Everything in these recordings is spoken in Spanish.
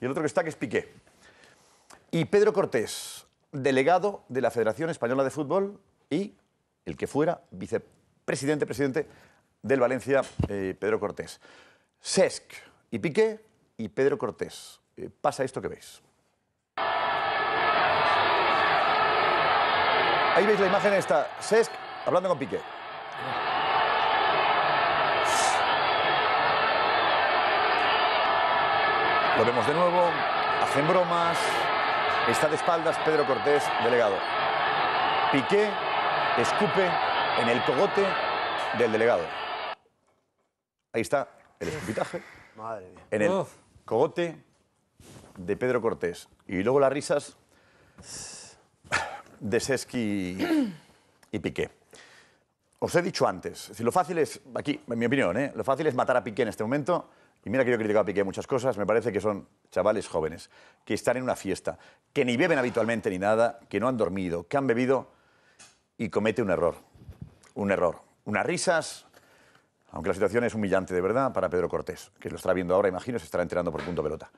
y el otro que está que es Piqué. Y Pedro Cortés, delegado de la Federación Española de Fútbol y el que fuera vicepresidente, presidente del Valencia, eh, Pedro Cortés. Sesc y Piqué y Pedro Cortés. Eh, pasa esto que veis. Ahí veis la imagen esta, Sesc hablando con Piqué. Volvemos vemos de nuevo, hacen bromas, está de espaldas Pedro Cortés, delegado. Piqué escupe en el cogote del delegado. Ahí está el escupitaje. Madre mía. En el cogote de Pedro Cortés. Y luego las risas de Sesqui y Piqué. Os he dicho antes, si lo fácil es, aquí, en mi opinión, ¿eh? lo fácil es matar a Piqué en este momento y mira que yo he criticado a Piqué muchas cosas, me parece que son chavales jóvenes, que están en una fiesta, que ni beben habitualmente ni nada, que no han dormido, que han bebido y comete un error. Un error. Unas risas, aunque la situación es humillante de verdad para Pedro Cortés, que lo estará viendo ahora, imagino, se estará enterando por punto pelota.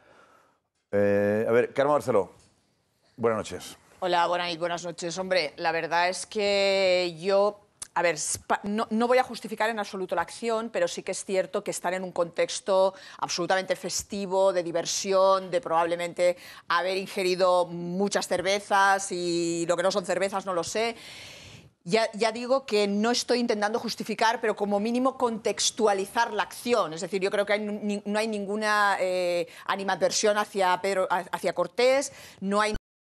Eh, a ver, Carmen Barceló, buenas noches. Hola, buenas, buenas noches. Hombre, la verdad es que yo a ver, no, voy a justificar en absoluto la acción, pero sí que es cierto que están en un contexto absolutamente festivo, de diversión, de probablemente haber ingerido muchas cervezas y lo que no son cervezas no lo sé. Ya, digo que no estoy intentando justificar, pero como mínimo contextualizar la acción. Es decir, yo creo que no hay ninguna eh, animadversión hacia, hacia Cortés, no hay.